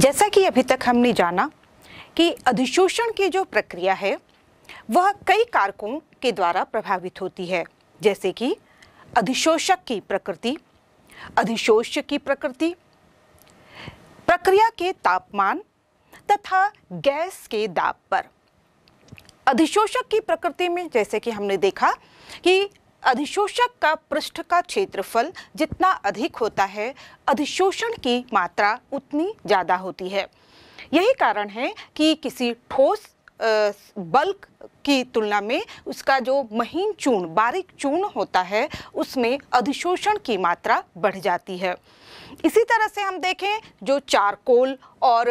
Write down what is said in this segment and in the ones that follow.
जैसा कि अभी तक हमने जाना कि अधिशोषण की जो प्रक्रिया है वह कई कारकों के द्वारा प्रभावित होती है जैसे कि अधिशोषक की प्रकृति अधिशोष्य की प्रकृति प्रक्रिया के तापमान तथा गैस के दाब पर अधिशोषक की प्रकृति में जैसे कि हमने देखा कि अधिशोषक का पृष्ठ का क्षेत्रफल जितना अधिक होता है अधिशोषण की मात्रा उतनी ज़्यादा होती है यही कारण है कि किसी ठोस बल्क की तुलना में उसका जो महीन चूर्ण बारीक चूर्ण होता है उसमें अधिशोषण की मात्रा बढ़ जाती है इसी तरह से हम देखें जो चारकोल और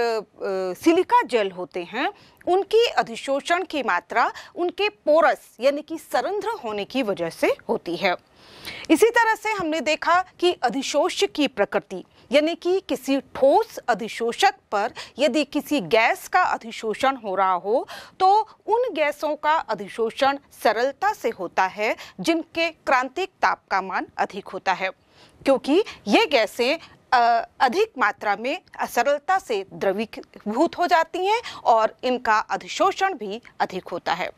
सिलिका जेल होते हैं उनकी अधिशोषण की मात्रा उनके पोरस यानी कि सरंध्र होने की वजह से होती है इसी तरह से हमने देखा कि अधिशोष की प्रकृति यानी कि किसी ठोस अधिशोषक पर यदि किसी गैस का अधिशोषण हो रहा हो तो उन गैसों का अधिशोषण सरलता से होता है जिनके क्रांतिक ताप का मान अधिक होता है क्योंकि ये गैसें अधिक मात्रा में सरलता से द्रवीभूत हो जाती हैं और इनका अधिशोषण भी अधिक होता है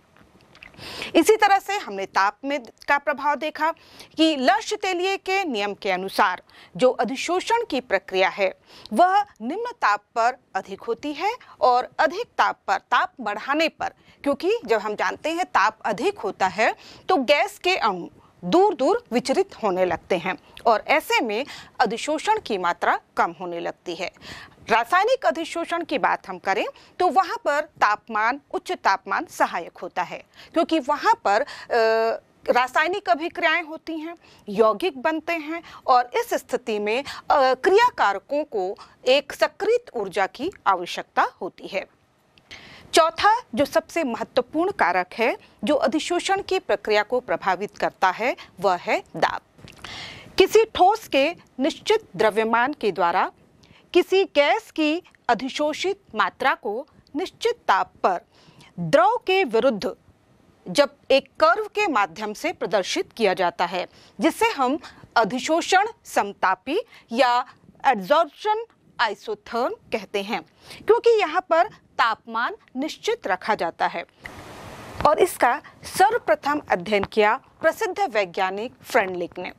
इसी तरह से हमने ताप में का प्रभाव देखा कि लक्ष्य तेलिए के नियम के अनुसार जो अधिशोषण की प्रक्रिया है वह निम्न ताप पर अधिक होती है और अधिक ताप पर ताप बढ़ाने पर क्योंकि जब हम जानते हैं ताप अधिक होता है तो गैस के अणु दूर दूर विचरित होने लगते हैं और ऐसे में अधिशोषण की मात्रा कम होने लगती है रासायनिक अधिशोषण की बात हम करें तो वहाँ पर तापमान उच्च तापमान सहायक होता है क्योंकि वहाँ पर आ, रासायनिक अभिक्रियाएं होती हैं यौगिक बनते हैं और इस स्थिति में क्रियाकारकों को एक सक्रिय ऊर्जा की आवश्यकता होती है चौथा जो सबसे महत्वपूर्ण कारक है जो अधिशोषण की प्रक्रिया को प्रभावित करता है वह है दाब किसी ठोस के निश्चित द्रव्यमान के द्वारा किसी गैस की अधिशोषित मात्रा को निश्चित ताप पर द्रव के विरुद्ध जब एक कर्व के माध्यम से प्रदर्शित किया जाता है जिसे हम अधिशोषण समतापी या एब्जॉर्प्शन आइसोथर्म कहते हैं क्योंकि यहाँ पर तापमान निश्चित रखा जाता है और इसका सर्वप्रथम अध्ययन किया प्रसिद्ध वैज्ञानिक फ्रेंडलिक ने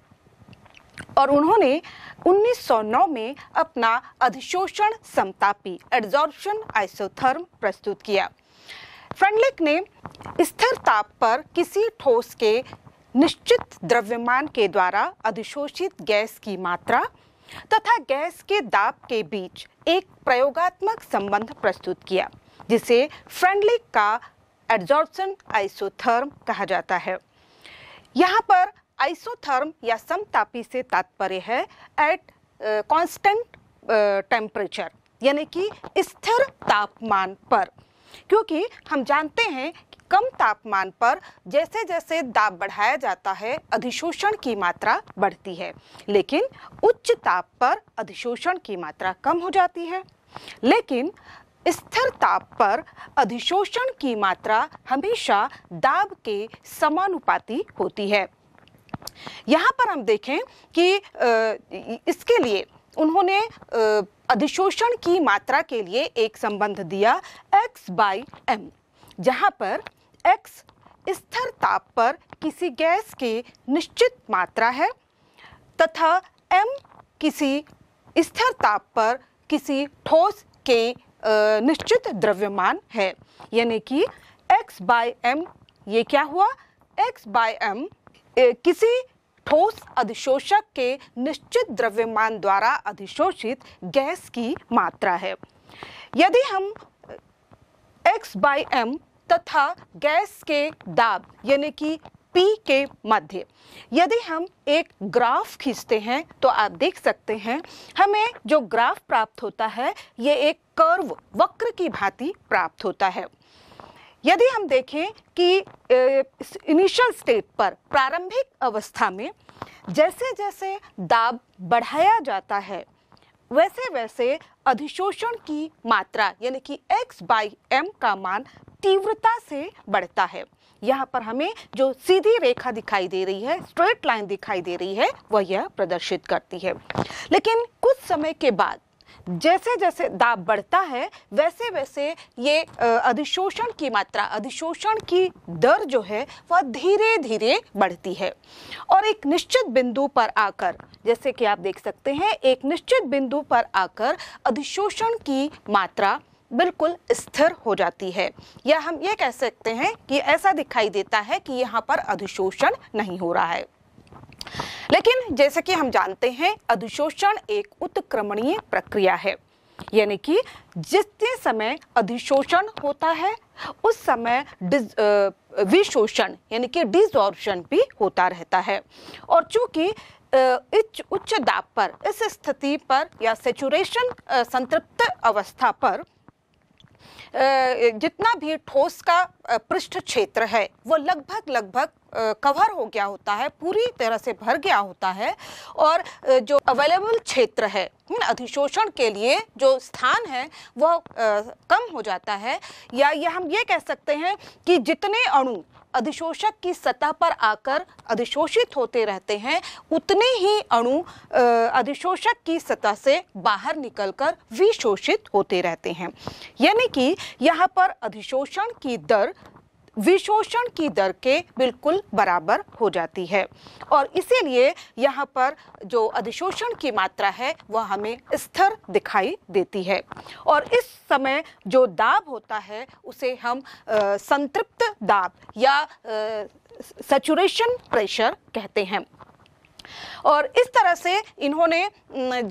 और उन्होंने 1909 में अपना अधिशोषण समतापी एड्जॉर्प्शन आइसोथर्म प्रस्तुत किया फ्रेंडलिक ने स्थिर ताप पर किसी ठोस के निश्चित द्रव्यमान के द्वारा अधिशोषित गैस की मात्रा तथा गैस के दाब के बीच एक प्रयोगात्मक संबंध प्रस्तुत किया जिसे फ्रेंडली का एडजॉर्प्शन आइसोथर्म कहा जाता है यहाँ पर आइसोथर्म या समतापी से तात्पर्य है एट कांस्टेंट टेम्परेचर यानी कि स्थिर तापमान पर क्योंकि हम जानते हैं कम तापमान पर जैसे जैसे दाब बढ़ाया जाता है अधिशोषण की मात्रा बढ़ती है लेकिन उच्च ताप पर अधिशोषण की मात्रा कम हो जाती है लेकिन स्थिर ताप पर अधिशोषण की मात्रा हमेशा दाब के समानुपाती होती है यहाँ पर हम देखें कि इसके लिए उन्होंने अधिशोषण की मात्रा के लिए एक संबंध दिया x बाई एम जहाँ पर एक्स स्थिर ताप पर किसी गैस के निश्चित मात्रा है तथा एम किसी स्थिर ताप पर किसी ठोस के निश्चित द्रव्यमान है यानी कि x बाय एम ये क्या हुआ x बाय एम किसी ठोस अधिशोषक के निश्चित द्रव्यमान द्वारा अधिशोषित गैस की मात्रा है यदि हम x बाय एम तथा गैस के दाब यानी कि पी के मध्य यदि हम एक ग्राफ खींचते हैं तो आप देख सकते हैं हमें जो ग्राफ प्राप्त होता है ये एक कर्व वक्र की भांति प्राप्त होता है यदि हम देखें कि इनिशियल स्टेट पर प्रारंभिक अवस्था में जैसे जैसे दाब बढ़ाया जाता है वैसे वैसे अधिशोषण की मात्रा यानी कि x बाई एम का मान तीव्रता से बढ़ता है यहाँ पर हमें जो सीधी रेखा दिखाई दे रही है स्ट्रेट लाइन दिखाई दे रही है वह यह प्रदर्शित करती है लेकिन कुछ समय के बाद जैसे जैसे दाब बढ़ता है वैसे वैसे ये अधिशोषण की मात्रा अधिशोषण की दर जो है वह धीरे धीरे बढ़ती है और एक निश्चित बिंदु पर आकर जैसे कि आप देख सकते हैं एक निश्चित बिंदु पर आकर अधिशोषण की मात्रा बिल्कुल स्थिर हो जाती है या हम ये कह सकते हैं कि ऐसा दिखाई देता है कि यहाँ पर अधिशोषण नहीं हो रहा है लेकिन जैसे कि हम जानते हैं अधिशोषण एक उत्क्रमणीय प्रक्रिया है यानी कि जितने समय अधिशोषण होता है उस समय विशोषण यानी कि डिजॉर्शन भी होता रहता है और चूंकि उच्च दाब पर इस स्थिति पर या सेचुरेशन संतृप्त अवस्था पर जितना भी ठोस का पृष्ठ क्षेत्र है वो लगभग लगभग कवर हो गया होता है पूरी तरह से भर गया होता है और जो अवेलेबल क्षेत्र है अधिशोषण के लिए जो स्थान है वह कम हो जाता है या यह हम ये कह सकते हैं कि जितने अणु अधिशोषक की सतह पर आकर अधिशोषित होते रहते हैं उतने ही अणु अधिशोषक की सतह से बाहर निकलकर विशोषित होते रहते हैं यानी कि यहाँ पर अधिशोषण की दर विशोषण की दर के बिल्कुल बराबर हो जाती है और इसीलिए यहाँ पर जो अधिशोषण की मात्रा है वह हमें स्थिर दिखाई देती है और इस समय जो दाब होता है उसे हम संतृप्त दाब या सचुरेशन प्रेशर कहते हैं और इस तरह से इन्होंने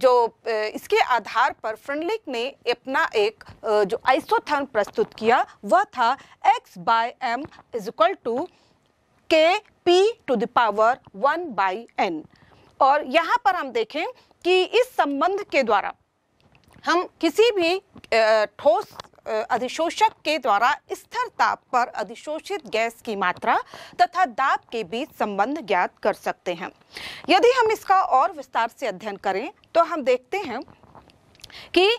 जो इसके आधार पर फ्रेंडलिक ने अपना एक जो आइसोथर्म प्रस्तुत किया वह था x by M is equal to K P to the power one by N और यहाँ पर हम देखें कि इस संबंध के द्वारा हम किसी भी ठोस अधिशोषक के द्वारा स्थिर ताप पर अधिशोषित गैस की मात्रा तथा दाब के बीच संबंध ज्ञात कर सकते हैं यदि हम इसका और विस्तार से अध्ययन करें तो हम देखते हैं कि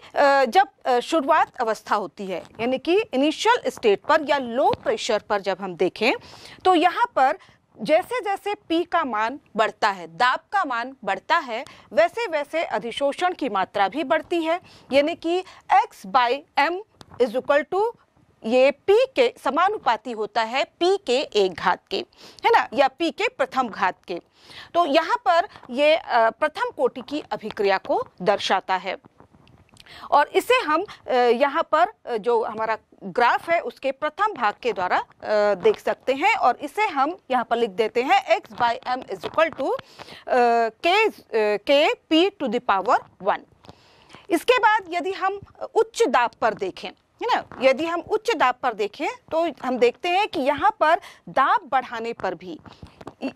जब शुरुआत अवस्था होती है यानी कि इनिशियल स्टेट पर या लो प्रेशर पर जब हम देखें तो यहाँ पर जैसे जैसे पी का मान बढ़ता है दाब का मान बढ़ता है वैसे वैसे अधिशोषण की मात्रा भी बढ़ती है यानी कि x by M is equal to ये पी के समानुपाती होता है पी के एक घात के है ना या पी के प्रथम घात के तो यहाँ पर ये प्रथम कोटि की अभिक्रिया को दर्शाता है और इसे हम यहाँ पर जो हमारा ग्राफ है उसके प्रथम भाग के द्वारा देख सकते हैं और इसे हम यहाँ पर लिख देते हैं x by M is equal to K K P to the power one इसके बाद यदि हम उच्च दाब पर देखें है ना यदि हम उच्च दाब पर देखें तो हम देखते हैं कि यहाँ पर दाब बढ़ाने पर भी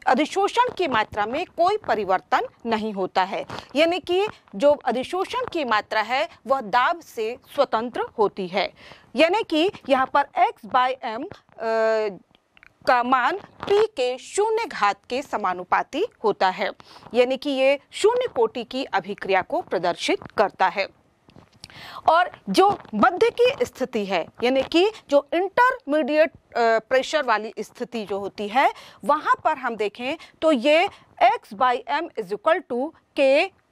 अधिशोषण की मात्रा में कोई परिवर्तन नहीं होता है यानी कि जो अधिशोषण की मात्रा है वह दाब से स्वतंत्र होती है यानी कि यहाँ पर x बाय एम उसका मान पी के शून्य घात के समानुपाती होता है यानी कि ये शून्य कोटि की अभिक्रिया को प्रदर्शित करता है और जो मध्य की स्थिति है यानी कि जो इंटरमीडिएट प्रेशर वाली स्थिति जो होती है वहां पर हम देखें तो ये x by M is equal to K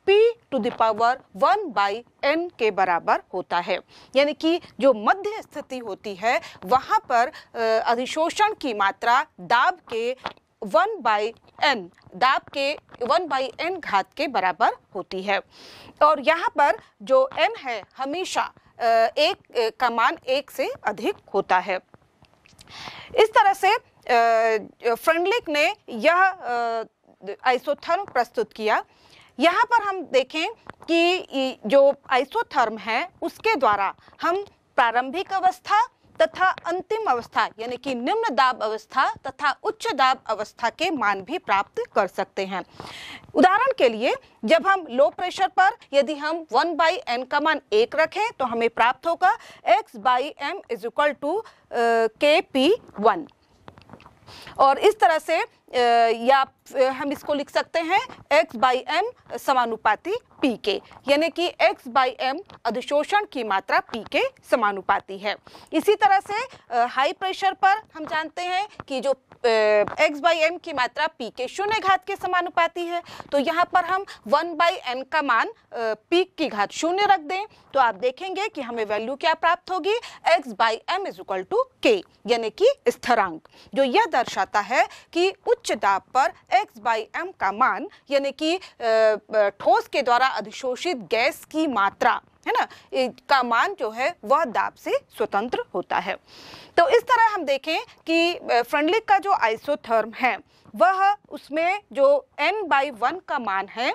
P to the power one by N के बराबर होता है यानी कि जो मध्य स्थिति होती है वहां पर अधिशोषण की मात्रा दाब के वन बाई एन दाब के वन बाई एन घात के बराबर होती है और यहाँ पर जो एन है हमेशा एक का मान एक से अधिक होता है इस तरह से फ्रेंडलिक ने यह आइसोथर्म प्रस्तुत किया यहाँ पर हम देखें कि जो आइसोथर्म है उसके द्वारा हम प्रारंभिक अवस्था तथा अंतिम अवस्था यानी कि निम्न दाब अवस्था तथा उच्च दाब अवस्था के मान भी प्राप्त कर सकते हैं उदाहरण के लिए जब हम लो प्रेशर पर यदि हम वन बाई एन का मान एक रखें तो हमें प्राप्त होगा x by M is equal to K P one और इस तरह से या हम इसको लिख सकते हैं x बाई एम समानुपाती पी के यानी कि x बाई एम अधिशोषण की मात्रा पी के समानुपाती है इसी तरह से हाई प्रेशर पर हम जानते हैं कि जो x बाई एम की मात्रा p के शून्य घात के समानुपाती है तो यहाँ पर हम वन बाई एम का मान p की घात शून्य रख दें तो आप देखेंगे कि हमें वैल्यू क्या प्राप्त होगी x by M is equal to K यानी कि स्थिरांक जो यह दर्शाता है कि उच्च दाब पर x बाई एम का मान यानी कि ठोस के द्वारा अधिशोषित गैस की मात्रा है ना का मान जो है वह दाब से स्वतंत्र होता है तो इस तरह हम देखें कि फ्रंडलिक का जो आइसोथर्म है वह उसमें जो n बाई वन का मान है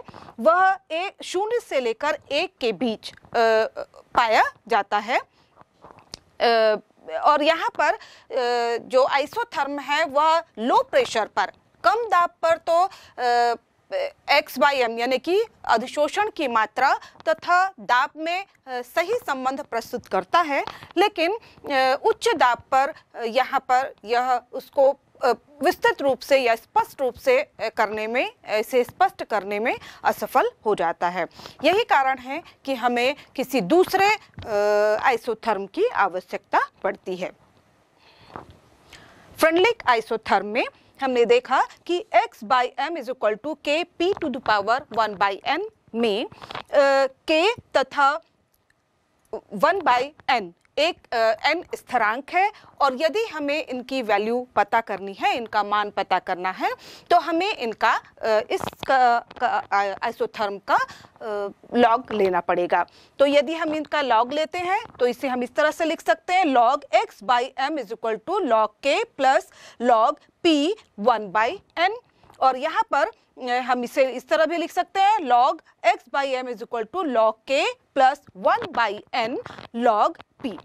वह एक शून्य से लेकर एक के बीच आ, पाया जाता है आ, और यहाँ पर आ, जो आइसोथर्म है वह लो प्रेशर पर कम दाब पर तो आ, एक्स बाई एम यानी कि अधिशोषण की मात्रा तथा दाब में सही संबंध प्रस्तुत करता है लेकिन उच्च दाब पर यहाँ पर यह उसको विस्तृत रूप से या स्पष्ट रूप से करने में इसे स्पष्ट करने में असफल हो जाता है यही कारण है कि हमें किसी दूसरे आइसोथर्म की आवश्यकता पड़ती है फ्रेंडलिक आइसोथर्म में हमने देखा कि x by M is equal to K P to the power one by N में के तथा वन बाई एन एक एन स्थिरांक है और यदि हमें इनकी वैल्यू पता करनी है इनका मान पता करना है तो हमें इनका इस आइसोथर्म का लॉग लेना पड़ेगा तो यदि हम इनका लॉग लेते हैं तो इसे हम इस तरह से लिख सकते हैं log x by M is equal to log K plus log P one by N और यहाँ पर हम इसे इस तरह भी लिख सकते हैं log x by M is equal to log K plus one by N log P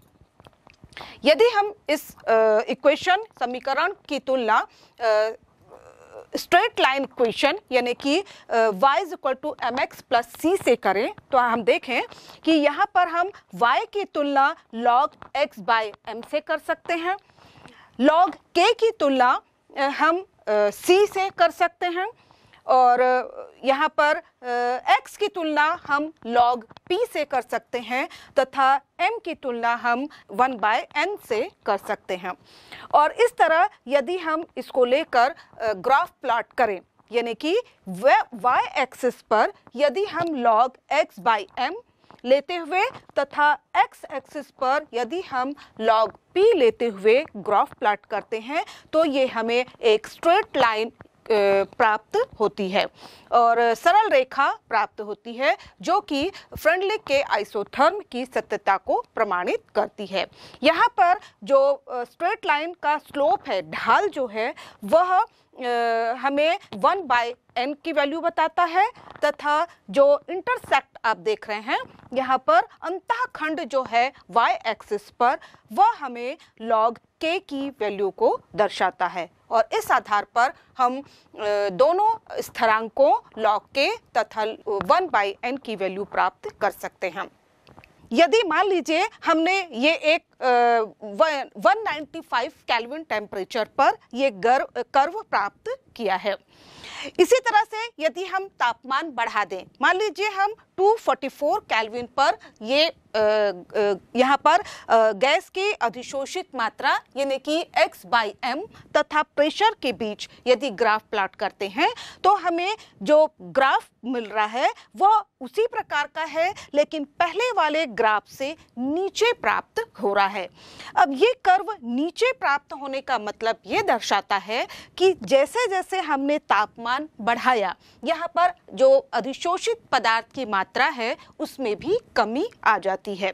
यदि हम इस इक्वेशन समीकरण की तुलना स्ट्रेट लाइन इक्वेशन यानी कि y is equal to M x plus C से करें तो हम देखें कि यहाँ पर हम y की तुलना log x बाय एम से कर सकते हैं log k की तुलना हम uh, c से कर सकते हैं और यहाँ पर x की तुलना हम log p से कर सकते हैं तथा m की तुलना हम 1 बाय एन से कर सकते हैं और इस तरह यदि हम इसको लेकर ग्राफ प्लॉट करें यानी कि y एक्सिस पर यदि हम log x बाई एम लेते हुए तथा x एक्सिस पर यदि हम log p लेते हुए ग्राफ प्लॉट करते हैं तो ये हमें एक स्ट्रेट लाइन प्राप्त होती है और सरल रेखा प्राप्त होती है जो कि फ्रेंडलिक के आइसोथर्म की सत्यता को प्रमाणित करती है यहाँ पर जो स्ट्रेट लाइन का स्लोप है ढाल जो है वह हमें वन बाय एन की वैल्यू बताता है तथा जो इंटरसेक्ट आप देख रहे हैं यहाँ पर अंतःखंड जो है वाई एक्सिस पर वह हमें लॉग के की वैल्यू को दर्शाता है और इस आधार पर हम दोनों स्थरांकों लॉग के तथा वन बाई एन की वैल्यू प्राप्त कर सकते हैं यदि मान लीजिए हमने ये एक one ninety five kelvin temperature पर ये गर्व कर्व प्राप्त किया है इसी तरह से यदि हम तापमान बढ़ा दें मान लीजिए हम 244 कैलविन पर ये यहाँ पर गैस की अधिशोषित मात्रा यानी कि x बाई एम तथा प्रेशर के बीच यदि ग्राफ प्लाट करते हैं तो हमें जो ग्राफ मिल रहा है वह उसी प्रकार का है लेकिन पहले वाले ग्राफ से नीचे प्राप्त हो रहा है अब ये कर्व नीचे प्राप्त होने का मतलब ये दर्शाता है कि जैसे जैसे हमने तापमान तापमान बढ़ाया यहाँ पर जो अधिशोषित पदार्थ की मात्रा है उसमें भी कमी आ जाती है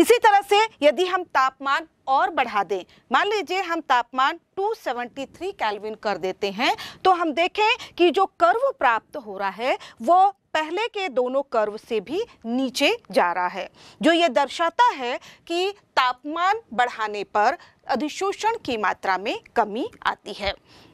इसी तरह से यदि हम तापमान और बढ़ा दें मान लीजिए हम तापमान 273 कैलविन कर देते हैं तो हम देखें कि जो कर्व प्राप्त हो रहा है वो पहले के दोनों कर्व से भी नीचे जा रहा है जो ये दर्शाता है कि तापमान बढ़ाने पर अधिशोषण की मात्रा में कमी आती है